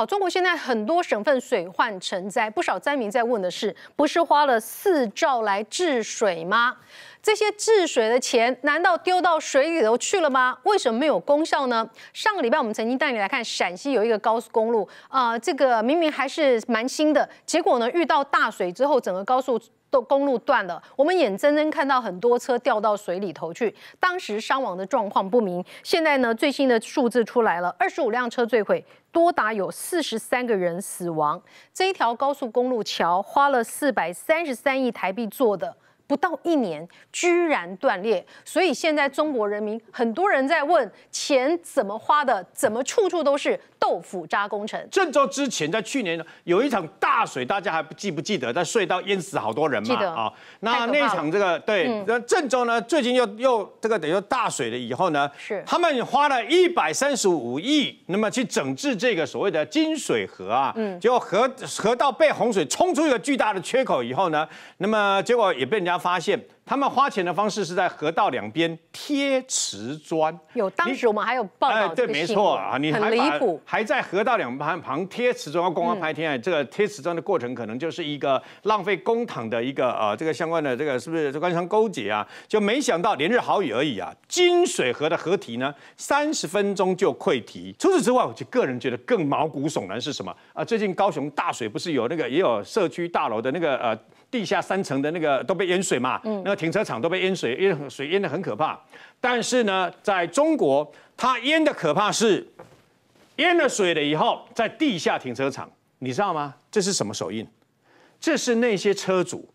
好，中国现在很多省份水患成灾，不少灾民在问的是：不是花了四兆来治水吗？这些治水的钱难道丢到水里头去了吗？为什么没有功效呢？上个礼拜我们曾经带你来看陕西有一个高速公路，啊，这个明明还是蛮新的，结果呢遇到大水之后，整个高速。都公路断了，我们眼睁睁看到很多车掉到水里头去，当时伤亡的状况不明。现在呢，最新的数字出来了，二十五辆车坠毁，多达有四十三个人死亡。这一条高速公路桥花了四百三十三亿台币做的。不到一年，居然断裂，所以现在中国人民很多人在问钱怎么花的，怎么处处都是豆腐渣工程？郑州之前在去年有一场大水，大家还记不记得在隧道淹死好多人嘛？记得啊。那那场这个对，那郑州呢，最近又又这个等于说大水了以后呢，是他们花了一百三十五亿，那么去整治这个所谓的金水河啊，嗯，结果河河道被洪水冲出一个巨大的缺口以后呢，那么结果也被人家。发现。他们花钱的方式是在河道两边贴瓷砖，有当时我们还有报道。哎，对，没错啊，你离谱，还在河道两旁旁贴瓷砖，公安拍天。哎，这个贴瓷砖的过程可能就是一个浪费公帑的一个呃，这个相关的这个是不是官商勾结啊？就没想到连日好雨而已啊，金水河的河堤呢，三十分钟就溃堤。除此之外，我就个人觉得更毛骨悚然是什么啊？最近高雄大水不是有那个也有社区大楼的那个呃地下三层的那个都被淹水嘛？嗯，那个。停车场都被淹水，淹水淹的很可怕。但是呢，在中国，它淹的可怕是淹了水了以后，在地下停车场，你知道吗？这是什么手印？这是那些车主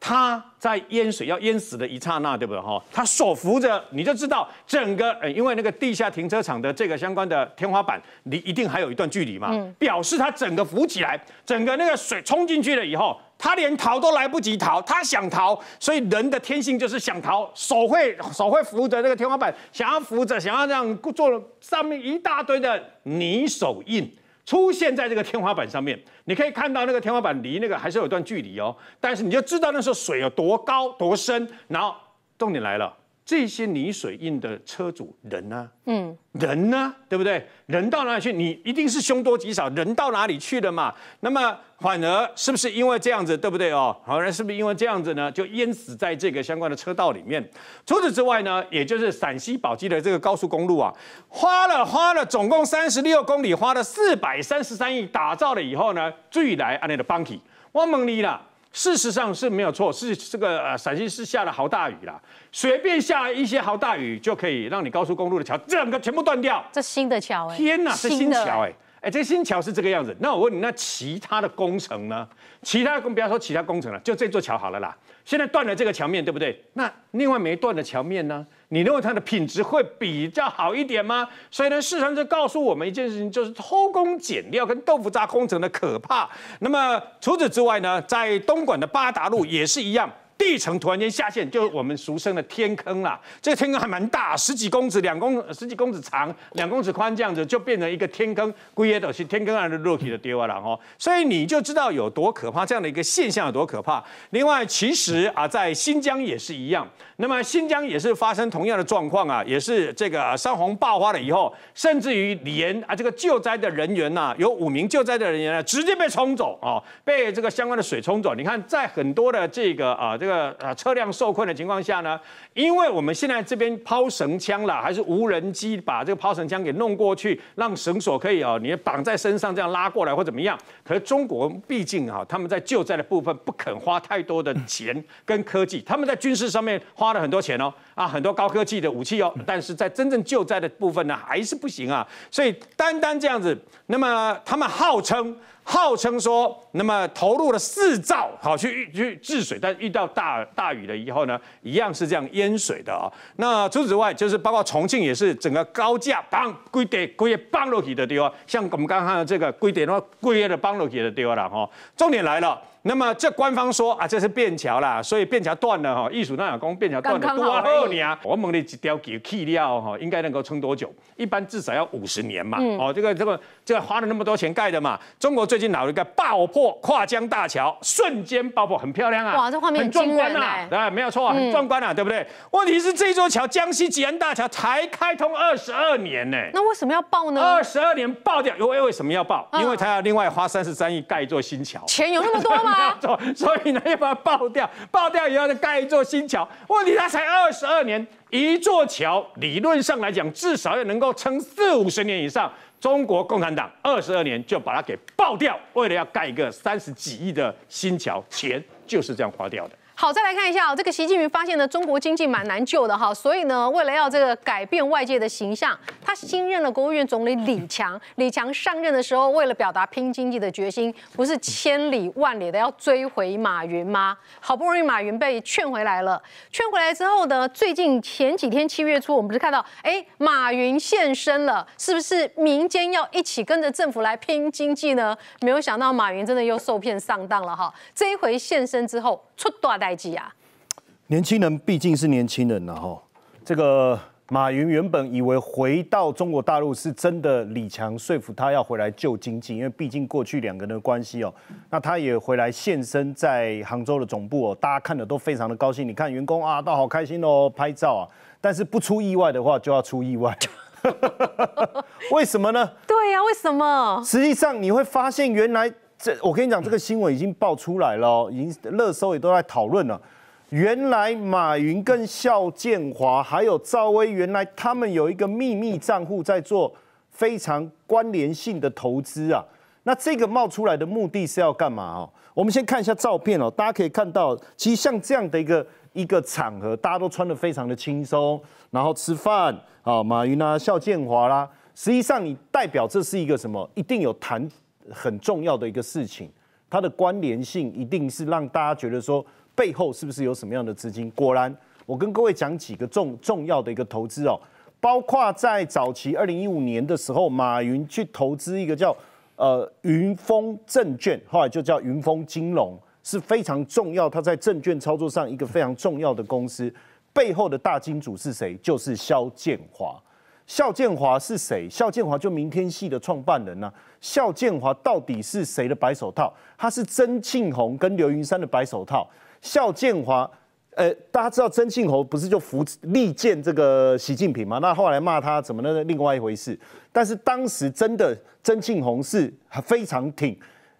他在淹水要淹死的一刹那，对不对？哈，他手扶着，你就知道整个，因为那个地下停车场的这个相关的天花板，离一定还有一段距离嘛，表示他整个浮起来，整个那个水冲进去了以后。他连逃都来不及逃，他想逃，所以人的天性就是想逃，手会手会扶着那个天花板，想要扶着，想要让做上面一大堆的泥手印出现在这个天花板上面。你可以看到那个天花板离那个还是有段距离哦，但是你就知道那时候水有多高多深。然后重点来了。这些泥水印的车主人呢？嗯，人呢？对不对？人到哪里去？你一定是凶多吉少。人到哪里去了嘛？那么反而是不是因为这样子，对不对哦？好像是不是因为这样子呢，就淹死在这个相关的车道里面？除此之外呢，也就是陕西宝鸡的这个高速公路啊，花了花了总共三十六公里，花了四百三十三亿打造了以后呢，最来安利的 b a n 我问你啦。事实上是没有错，是这个呃陕西是下了好大雨啦，随便下一些好大雨就可以让你高速公路的桥整个全部断掉。这新的桥哎，天哪，这新桥哎哎，这新桥是这个样子。那我问你，那其他的工程呢？其他工不要说其他工程了，就这座桥好了啦。现在断了这个墙面对不对？那另外没断的墙面呢？你认为它的品质会比较好一点吗？所以呢，市场就告诉我们一件事情，就是偷工减料跟豆腐渣工程的可怕。那么除此之外呢，在东莞的八达路也是一样。地层突然间下陷，就是我们俗称的天坑啦。这个天坑还蛮大，十几公尺，两公十几公尺长，两公尺宽，这样子就变成一个天坑。归耶都是天坑来的肉体的丢啊，然所以你就知道有多可怕，这样的一个现象有多可怕。另外，其实啊，在新疆也是一样。那么新疆也是发生同样的状况啊，也是这个山洪爆发了以后，甚至于连啊，这个救灾的人员呐，有五名救灾的人员呢，直接被冲走啊，被这个相关的水冲走。你看，在很多的这个啊，这个。呃，车辆受困的情况下呢，因为我们现在这边抛绳枪了，还是无人机把这个抛绳枪给弄过去，让绳索可以哦，你绑在身上这样拉过来或怎么样。可是中国毕竟哈，他们在救灾的部分不肯花太多的钱跟科技，他们在军事上面花了很多钱哦，啊，很多高科技的武器哦，但是在真正救灾的部分呢，还是不行啊。所以单单这样子，那么他们号称号称说，那么投入了四兆好去去治水，但遇到大大大雨了以后呢，一样是这样淹水的啊。那除此之外，就是包括重庆也是整个高架崩规点规也崩落去的地方，像我们刚刚这个规点的话，规也的崩落去的方了哈。重点来了，那么这官方说啊，这是便桥啦，所以便桥断了哈。艺术那讲便桥断了多少年？我们的一条桥材料哈，应该能够撑多久？一般至少要五十年嘛。哦，这个这个这个花了那么多钱盖的嘛。中国最近老了一个爆破跨江大桥，瞬间爆破，很漂亮啊。哇，这画面很壮。观啦，对，没有错，很壮观啊，对不对？问题是这座桥江西吉安大桥才开通二十二年呢，那为什么要爆呢？二十二年爆掉，为为什么要爆？因为他要另外花三十三亿盖一座新桥，钱有那么多吗？所以呢，要把它爆掉，爆掉以后再盖一座新桥。问题它才二十二年，一座桥理论上来讲至少要能够撑四五十年以上。中国共产党二十二年就把它给爆掉，为了要盖一个三十几亿的新桥，钱就是这样花掉的。好，再来看一下这个。习近平发现呢，中国经济蛮难救的哈，所以呢，为了要这个改变外界的形象，他新任了国务院总理李强。李强上任的时候，为了表达拼经济的决心，不是千里万里的要追回马云吗？好不容易马云被劝回来了，劝回来之后呢，最近前几天七月初，我们不是看到哎，马云现身了，是不是民间要一起跟着政府来拼经济呢？没有想到马云真的又受骗上当了哈，这一回现身之后出大单。业绩啊！年轻人毕竟是年轻人了哈。这个马云原本以为回到中国大陆是真的，李强说服他要回来救经济，因为毕竟过去两个人的关系哦。那他也回来现身在杭州的总部哦，大家看的都非常的高兴。你看员工啊，都好开心哦，拍照啊。但是不出意外的话，就要出意外。为什么呢？对呀，为什么？实际上你会发现，原来。这我跟你讲，这个新闻已经爆出来了，已经热搜也都在讨论了。原来马云跟肖建华还有赵薇，原来他们有一个秘密账户在做非常关联性的投资啊。那这个冒出来的目的是要干嘛？哦，我们先看一下照片哦，大家可以看到，其实像这样的一个一个场合，大家都穿的非常的轻松，然后吃饭啊，马云啦、肖建华啦，实际上你代表这是一个什么？一定有谈。很重要的一个事情，它的关联性一定是让大家觉得说背后是不是有什么样的资金？果然，我跟各位讲几个重重要的一个投资哦，包括在早期二零一五年的时候，马云去投资一个叫呃云峰证券，后来就叫云峰金融，是非常重要，他在证券操作上一个非常重要的公司，背后的大金主是谁？就是肖建华。肖建华是谁？肖建华就明天系的创办人呐。肖建华到底是谁的白手套？他是曾庆红跟刘云山的白手套。肖建华，呃，大家知道曾庆红不是就扶力荐这个习近平吗？那后来骂他怎么呢？另外一回事。但是当时真的，曾庆红是非常挺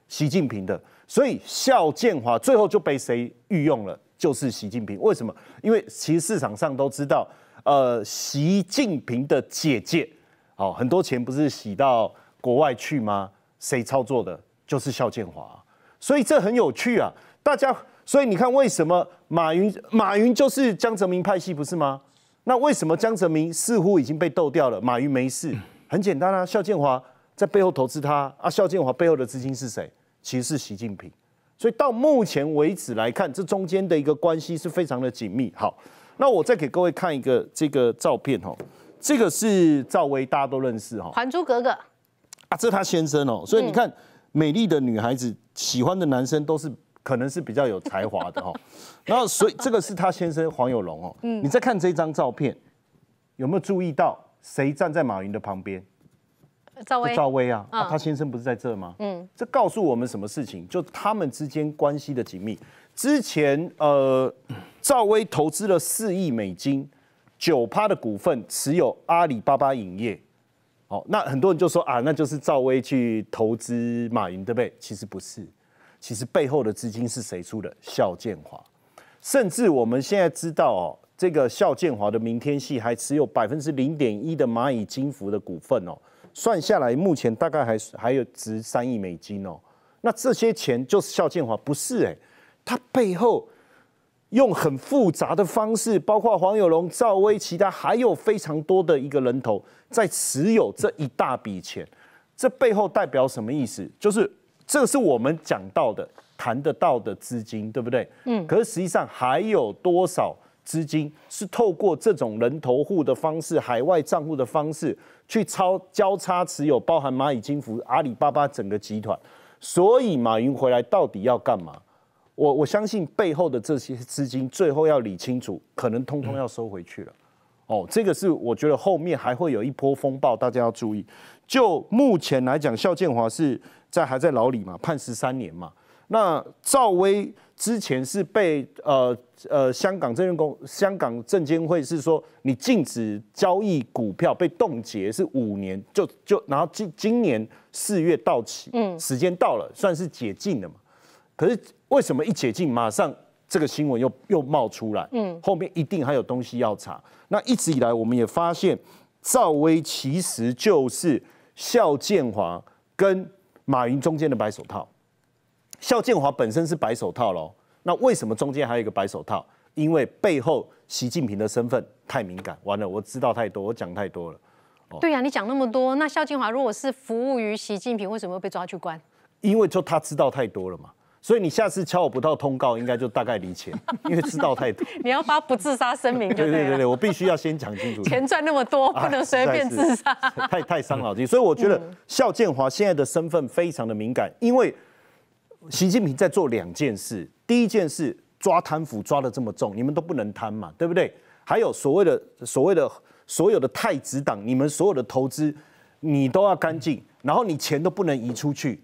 习近平的，所以肖建华最后就被谁御用了？就是习近平。为什么？因为其实市场上都知道。呃，习近平的姐姐，好，很多钱不是洗到国外去吗？谁操作的？就是肖建华。所以这很有趣啊，大家，所以你看，为什么马云？马云就是江泽民派系，不是吗？那为什么江泽民似乎已经被斗掉了，马云没事？很简单啊，肖建华在背后投资他啊。肖建华背后的资金是谁？其实是习近平。所以到目前为止来看，这中间的一个关系是非常的紧密。好。那我再给各位看一个这个照片哦，这个是赵薇，大家都认识哦，《还珠格格》啊，这是她先生哦，所以你看，美丽的女孩子喜欢的男生都是可能是比较有才华的哦。然后，所以这个是她先生黄有龙哦。嗯，你再看这张照片，有没有注意到谁站在马云的旁边？赵薇。赵薇啊，他先生不是在这吗？嗯。这告诉我们什么事情？就他们之间关系的紧密。之前呃，赵薇投资了四亿美金，九趴的股份持有阿里巴巴影业，哦，那很多人就说啊，那就是赵薇去投资马云对不对？其实不是，其实背后的资金是谁出的？肖建华，甚至我们现在知道哦，这个肖建华的明天系还持有百分之零点一的蚂蚁金服的股份哦，算下来目前大概还还有值三亿美金哦，那这些钱就是肖建华不是哎。它背后用很复杂的方式，包括黄有龙、赵薇，其他还有非常多的一个人头在持有这一大笔钱。这背后代表什么意思？就是这是我们讲到的谈得到的资金，对不对？嗯。可是实际上还有多少资金是透过这种人头户的方式、海外账户的方式去超交叉持有，包含蚂蚁金服、阿里巴巴整个集团。所以马云回来到底要干嘛？我我相信背后的这些资金，最后要理清楚，可能通通要收回去了。哦，这个是我觉得后面还会有一波风暴，大家要注意。就目前来讲，肖建华是在还在牢里嘛，判十三年嘛。那赵薇之前是被呃呃香港证券公香港证监会是说你禁止交易股票，被冻结是五年，就就然后今今年四月到期，嗯，时间到了，算是解禁了嘛。可是为什么一解禁，马上这个新闻又又冒出来？嗯，后面一定还有东西要查。那一直以来我们也发现，赵薇其实就是肖建华跟马云中间的白手套。肖建华本身是白手套喽，那为什么中间还有一个白手套？因为背后习近平的身份太敏感，完了我知道太多，我讲太多了。哦，对呀，你讲那么多，那肖建华如果是服务于习近平，为什么被抓去关？因为就他知道太多了嘛。所以你下次敲我不到通告，应该就大概离钱，因为知道太多。你要发不自杀声明？对对对对，我必须要先讲清楚。钱赚那么多，不能随便自杀，太太伤脑筋。所以我觉得，肖建华现在的身份非常的敏感，因为习近平在做两件事：第一件事抓贪腐抓的这么重，你们都不能贪嘛，对不对？还有所谓的所谓的所有的太子党，你们所有的投资，你都要干净，然后你钱都不能移出去。